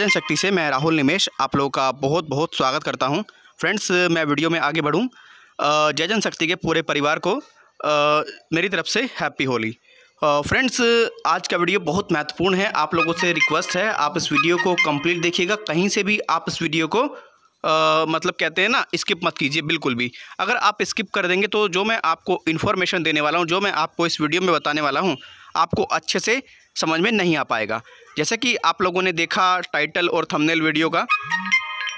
जन शक्ति से मैं राहुल निमेश आप लोगों का बहुत बहुत स्वागत करता हूं फ्रेंड्स मैं वीडियो में आगे बढ़ूं जय जन शक्ति के पूरे परिवार को आ, मेरी तरफ से हैप्पी होली फ्रेंड्स आज का वीडियो बहुत महत्वपूर्ण है आप लोगों से रिक्वेस्ट है आप इस वीडियो को कंप्लीट देखिएगा कहीं से भी आप इस वीडियो को आ, मतलब कहते हैं ना स्किप मत कीजिए बिल्कुल भी अगर आप स्किप कर देंगे तो जो मैं आपको इन्फॉर्मेशन देने वाला हूँ जो मैं आपको इस वीडियो में बताने वाला हूँ आपको अच्छे से समझ में नहीं आ पाएगा जैसे कि आप लोगों ने देखा टाइटल और थंबनेल वीडियो का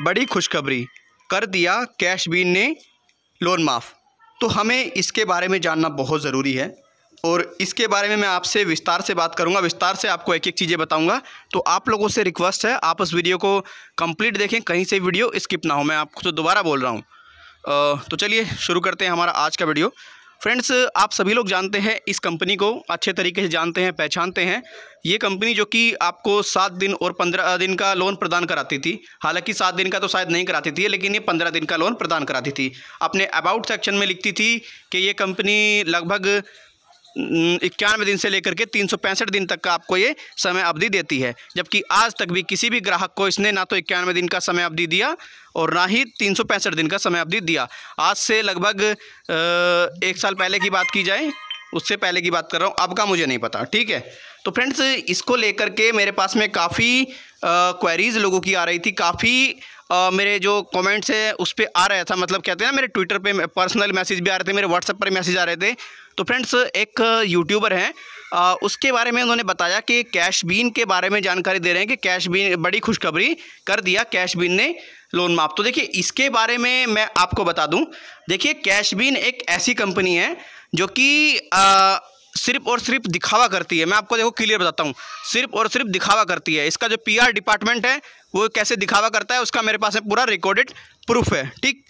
बड़ी खुशखबरी कर दिया कैश बीन ने लोन माफ़ तो हमें इसके बारे में जानना बहुत ज़रूरी है और इसके बारे में मैं आपसे विस्तार से बात करूंगा विस्तार से आपको एक एक चीज़ें बताऊंगा तो आप लोगों से रिक्वेस्ट है आप उस वीडियो को कंप्लीट देखें कहीं से वीडियो स्किप ना हो मैं आपको तो दोबारा बोल रहा हूँ तो चलिए शुरू करते हैं हमारा आज का वीडियो फ्रेंड्स आप सभी लोग जानते हैं इस कंपनी को अच्छे तरीके से जानते हैं पहचानते हैं ये कंपनी जो कि आपको सात दिन और पंद्रह दिन का लोन प्रदान कराती थी हालांकि सात दिन का तो शायद नहीं कराती थी लेकिन ये पंद्रह दिन का लोन प्रदान कराती थी अपने अबाउट सेक्शन में लिखती थी कि ये कंपनी लगभग इक्यानवे दिन से लेकर के तीन दिन तक का आपको ये समय अवधि देती है जबकि आज तक भी किसी भी ग्राहक को इसने ना तो इक्यानवे दिन का समय अवधि दिया और ना ही तीन दिन का समय अवधि दिया आज से लगभग एक साल पहले की बात की जाए उससे पहले की बात कर रहा हूँ अब का मुझे नहीं पता ठीक है तो फ्रेंड्स इसको लेकर के मेरे पास में काफ़ी क्वेरीज लोगों की आ रही थी काफ़ी आ, मेरे जो कमेंट्स है उस पर आ रहा था मतलब कहते हैं ना मेरे ट्विटर पे पर्सनल मैसेज भी आ रहे थे मेरे व्हाट्सअप पर मैसेज आ रहे थे तो फ्रेंड्स एक यूट्यूबर हैं उसके बारे में उन्होंने बताया कि कैशबीन के बारे में जानकारी दे रहे हैं कि कैशबीन बड़ी खुशखबरी कर दिया कैशबीन ने लोन माफ तो देखिए इसके बारे में मैं आपको बता दूं देखिए कैशबीन एक ऐसी कंपनी है जो कि सिर्फ और सिर्फ दिखावा करती है मैं आपको देखो क्लियर बताता हूँ सिर्फ और सिर्फ दिखावा करती है इसका जो पीआर डिपार्टमेंट है वो कैसे दिखावा करता है उसका मेरे पास है पूरा रिकॉर्डेड प्रूफ है ठीक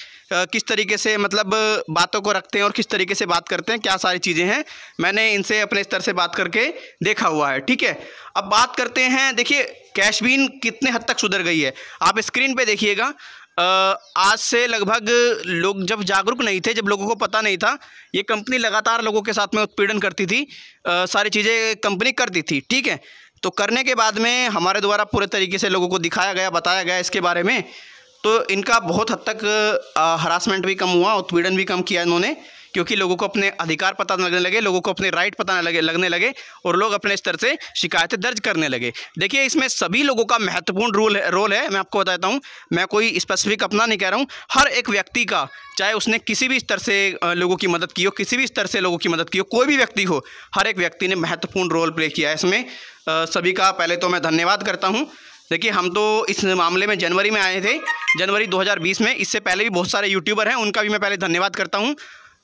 किस तरीके से मतलब बातों को रखते हैं और किस तरीके से बात करते हैं क्या सारी चीज़ें हैं मैंने इनसे अपने स्तर से बात करके देखा हुआ है ठीक है अब बात करते हैं देखिए कैशबीन कितने हद तक सुधर गई है आप स्क्रीन पे देखिएगा आज से लगभग लोग जब जागरूक नहीं थे जब लोगों को पता नहीं था ये कंपनी लगातार लोगों के साथ में उत्पीड़न करती थी सारी चीज़ें कंपनी करती थी ठीक है तो करने के बाद में हमारे द्वारा पूरे तरीके से लोगों को दिखाया गया बताया गया इसके बारे में तो इनका बहुत हद तक हरासमेंट भी कम हुआ उत्पीड़न भी कम किया इन्होंने क्योंकि लोगों को अपने अधिकार पता लगने लगे लोगों को अपने राइट पता लगे लगने लगे और लोग अपने स्तर से शिकायतें दर्ज करने लगे देखिए इसमें सभी लोगों का महत्वपूर्ण रोल रोल है मैं आपको बताता हूँ मैं कोई स्पेसिफिक अपना नहीं कह रहा हूँ हर एक व्यक्ति का चाहे उसने किसी भी स्तर से लोगों की मदद की हो किसी भी स्तर से लोगों की मदद की हो कोई भी व्यक्ति हो हर एक व्यक्ति ने महत्वपूर्ण रोल प्ले किया है इसमें सभी का पहले तो मैं धन्यवाद करता हूँ देखिए हम तो इस मामले में जनवरी में आए थे जनवरी 2020 में इससे पहले भी बहुत सारे यूट्यूबर हैं उनका भी मैं पहले धन्यवाद करता हूँ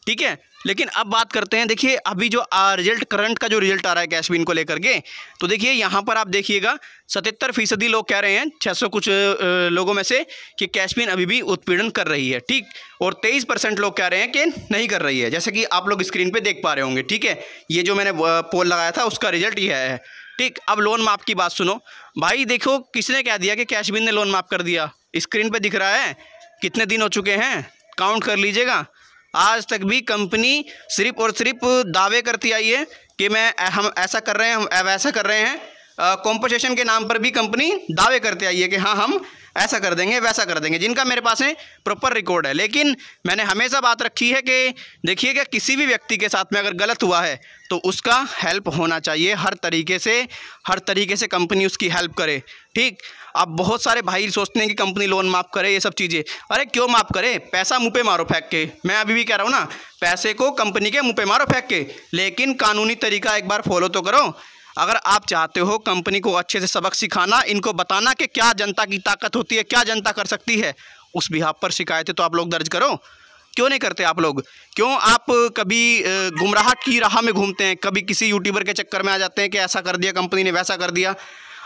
ठीक है लेकिन अब बात करते हैं देखिए अभी जो रिजल्ट करंट का जो रिजल्ट आ रहा है कैशबिन को लेकर के तो देखिए यहाँ पर आप देखिएगा सतहत्तर फीसदी लोग कह रहे हैं 600 कुछ लोगों में से कि कैशबिन अभी भी उत्पीड़न कर रही है ठीक और 23 परसेंट लोग कह रहे हैं कि नहीं कर रही है जैसे कि आप लोग स्क्रीन पर देख पा रहे होंगे ठीक है ये जो मैंने पोल लगाया था उसका रिजल्ट यह है ठीक अब लोन माफ़ की बात सुनो भाई देखो किसने कह दिया कि कैशबिन ने लोन माफ़ कर दिया स्क्रीन पर दिख रहा है कितने दिन हो चुके हैं काउंट कर लीजिएगा आज तक भी कंपनी सिर्फ और सिर्फ दावे करती आई है कि मैं हम ऐसा कर रहे हैं हम वैसा कर रहे हैं कॉम्पोजेशन के नाम पर भी कंपनी दावे करते आई है कि हाँ हम ऐसा कर देंगे वैसा कर देंगे जिनका मेरे पास में प्रॉपर रिकॉर्ड है लेकिन मैंने हमेशा बात रखी है कि देखिए कि किसी भी व्यक्ति के साथ में अगर गलत हुआ है तो उसका हेल्प होना चाहिए हर तरीके से हर तरीके से कंपनी उसकी हेल्प करे ठीक अब बहुत सारे भाई सोचते हैं कि कंपनी लोन माफ़ करे ये सब चीज़ें अरे क्यों माफ़ करे पैसा मुँह पे मारो फेंक के मैं अभी भी कह रहा हूँ ना पैसे को कंपनी के मुँह पे मारो फेंक के लेकिन कानूनी तरीका एक बार फॉलो तो करो अगर आप चाहते हो कंपनी को अच्छे से सबक सिखाना इनको बताना कि क्या जनता की ताकत होती है क्या जनता कर सकती है उस बिहाव पर शिकायतें तो आप लोग दर्ज करो क्यों नहीं करते आप लोग क्यों आप कभी गुमराह की राह में घूमते हैं कभी किसी यूट्यूबर के चक्कर में आ जाते हैं कि ऐसा कर दिया कंपनी ने वैसा कर दिया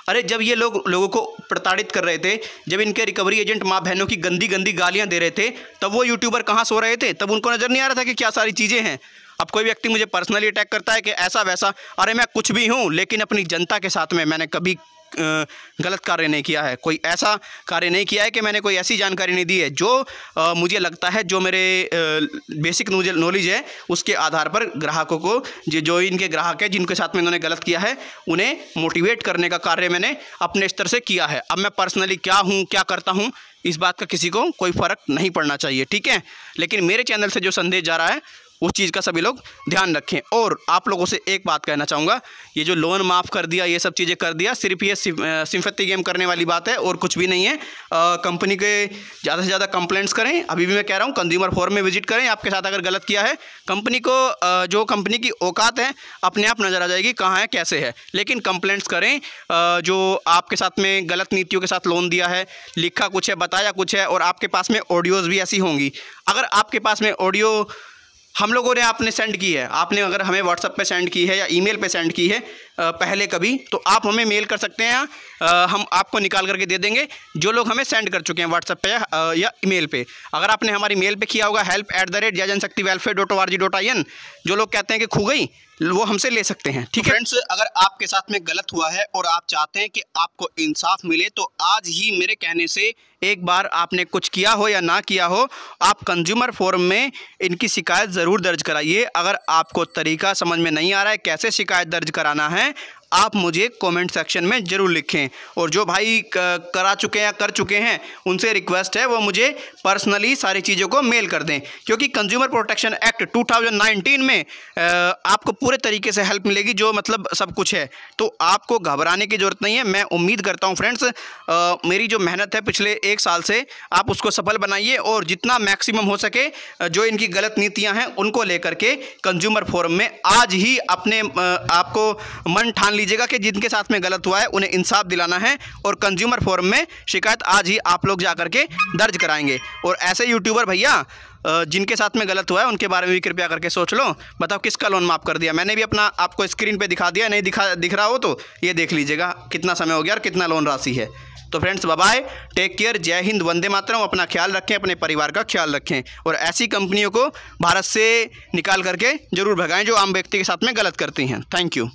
अरे जब ये लोग लोगों को प्रताड़ित कर रहे थे जब इनके रिकवरी एजेंट माँ बहनों की गंदी गंदी गालियाँ दे रहे थे तब वो यूट्यूबर कहाँ सो रहे थे तब उनको नज़र नहीं आ रहा था कि क्या सारी चीज़ें हैं अब कोई व्यक्ति मुझे पर्सनली अटैक करता है कि ऐसा वैसा अरे मैं कुछ भी हूँ लेकिन अपनी जनता के साथ में मैंने कभी गलत कार्य नहीं किया है कोई ऐसा कार्य नहीं किया है कि मैंने कोई ऐसी जानकारी नहीं दी है जो आ, मुझे लगता है जो मेरे आ, बेसिक नॉलेज है उसके आधार पर ग्राहकों को जो इनके ग्राहक है जिनके साथ में इन्होंने गलत किया है उन्हें मोटिवेट करने का कार्य मैंने अपने स्तर से किया है अब मैं पर्सनली क्या हूँ क्या करता हूँ इस बात का किसी को कोई फ़र्क नहीं पड़ना चाहिए ठीक है लेकिन मेरे चैनल से जो संदेश जा रहा है उस चीज़ का सभी लोग ध्यान रखें और आप लोगों से एक बात कहना चाहूँगा ये जो लोन माफ़ कर दिया ये सब चीज़ें कर दिया सिर्फ ये सिम्फेती गेम करने वाली बात है और कुछ भी नहीं है कंपनी के ज़्यादा से ज़्यादा कंप्लेंट्स करें अभी भी मैं कह रहा हूँ कंज्यूमर फोरम में विजिट करें आपके साथ अगर गलत किया है कंपनी को आ, जो कंपनी की औकात है अपने आप नज़र आ जाएगी कहाँ है कैसे है लेकिन कंप्लेंट्स करें आ, जो आपके साथ में गलत नीतियों के साथ लोन दिया है लिखा कुछ है बताया कुछ है और आपके पास में ऑडियोज़ भी ऐसी होंगी अगर आपके पास में ऑडियो हम लोगों ने आपने सेंड की है आपने अगर हमें व्हाट्सअप पे सेंड की है या ईमेल पे सेंड की है पहले कभी तो आप हमें मेल कर सकते हैं हम आपको निकाल करके दे देंगे जो लोग हमें सेंड कर चुके हैं व्हाट्सएप पे या, ई ईमेल पे अगर आपने हमारी मेल पे किया होगा help at the rate Jai Janshakti welfare dot O R G dot I N जो लोग कहते हैं कि खो गई वो हमसे ले सकते हैं ठीक है फ्रेंड्स अगर आपके साथ में गलत हुआ है और आप चाहते हैं कि आपको इंसाफ मिले तो आज ही मेरे कहने से एक बार आपने कुछ किया हो या ना किया हो आप कंज्यूमर फोरम में इनकी शिकायत ज़रूर दर्ज कराइए अगर आपको तरीका समझ में नहीं आ रहा है कैसे शिकायत दर्ज कराना है है आप मुझे कमेंट सेक्शन में ज़रूर लिखें और जो भाई करा चुके हैं या कर चुके हैं उनसे रिक्वेस्ट है वो मुझे पर्सनली सारी चीज़ों को मेल कर दें क्योंकि कंज्यूमर प्रोटेक्शन एक्ट 2019 में आपको पूरे तरीके से हेल्प मिलेगी जो मतलब सब कुछ है तो आपको घबराने की ज़रूरत नहीं है मैं उम्मीद करता हूँ फ्रेंड्स मेरी जो मेहनत है पिछले एक साल से आप उसको सफल बनाइए और जितना मैक्सिमम हो सके जो इनकी गलत नीतियाँ हैं उनको लेकर के कंज्यूमर फोरम में आज ही अपने आपको मन ठान लीजिएगा कि जिनके साथ में गलत हुआ है उन्हें इंसाफ दिलाना है और कंज्यूमर फोरम में शिकायत आज ही आप लोग जा करके दर्ज कराएंगे और ऐसे यूट्यूबर भैया जिनके साथ में गलत हुआ है उनके बारे में भी कृपया करके सोच लो बताओ किसका लोन माफ़ कर दिया मैंने भी अपना आपको स्क्रीन पे दिखा दिया नहीं दिखा दिख रहा हो तो ये देख लीजिएगा कितना समय हो गया और कितना लोन राशि है तो फ्रेंड्स बाय टेक केयर जय हिंद वंदे मातरम अपना ख्याल रखें अपने परिवार का ख्याल रखें और ऐसी कंपनियों को भारत से निकाल करके ज़रूर भगाएं जो आम व्यक्ति के साथ में गलत करती हैं थैंक यू